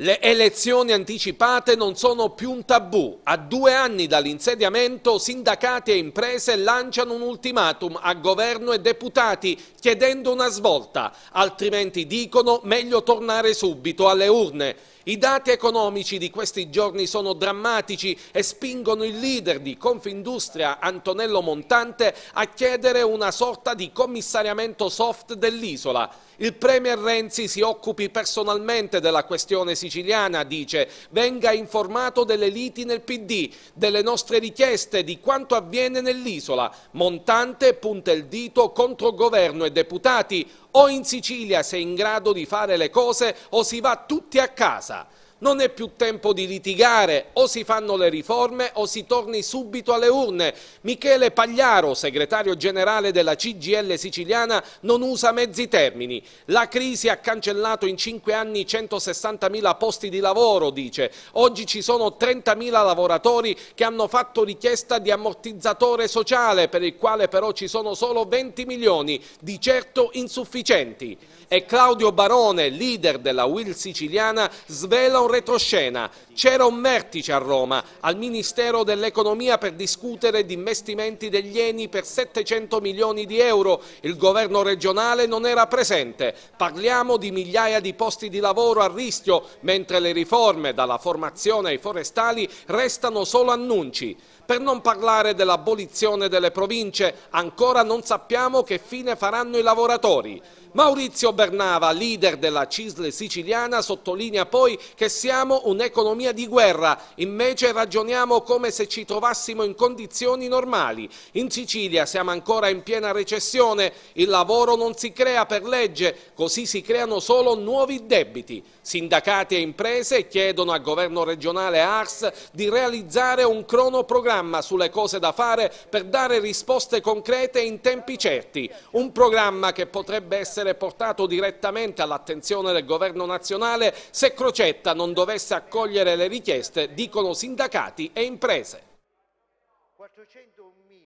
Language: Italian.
Le elezioni anticipate non sono più un tabù. A due anni dall'insediamento sindacati e imprese lanciano un ultimatum a governo e deputati chiedendo una svolta, altrimenti dicono meglio tornare subito alle urne. I dati economici di questi giorni sono drammatici e spingono il leader di Confindustria Antonello Montante a chiedere una sorta di commissariamento soft dell'isola. Il Premier Renzi si occupi personalmente della questione siciliana, dice, venga informato delle liti nel PD, delle nostre richieste, di quanto avviene nell'isola. Montante punta il dito contro governo e deputati, o in Sicilia sei in grado di fare le cose o si va tutti a casa non è più tempo di litigare, o si fanno le riforme o si torni subito alle urne. Michele Pagliaro, segretario generale della CGL siciliana, non usa mezzi termini. La crisi ha cancellato in cinque anni 160.000 posti di lavoro, dice. Oggi ci sono 30.000 lavoratori che hanno fatto richiesta di ammortizzatore sociale, per il quale però ci sono solo 20 milioni, di certo insufficienti. E Claudio Barone, leader della Will siciliana, svela un retroscena, c'era un vertice a Roma, al Ministero dell'Economia per discutere di investimenti degli eni per 700 milioni di euro, il governo regionale non era presente, parliamo di migliaia di posti di lavoro a rischio, mentre le riforme, dalla formazione ai forestali, restano solo annunci. Per non parlare dell'abolizione delle province, ancora non sappiamo che fine faranno i lavoratori. Maurizio Bernava, leader della CISL siciliana, sottolinea poi che siamo un'economia di guerra, invece ragioniamo come se ci trovassimo in condizioni normali. In Sicilia siamo ancora in piena recessione, il lavoro non si crea per legge, così si creano solo nuovi debiti. Sindacati e imprese chiedono al governo regionale ARS di realizzare un cronoprogramma sulle cose da fare per dare risposte concrete in tempi certi. Un programma che potrebbe essere portato direttamente all'attenzione del governo nazionale se Crocetta non non dovesse accogliere le richieste, dicono sindacati e imprese.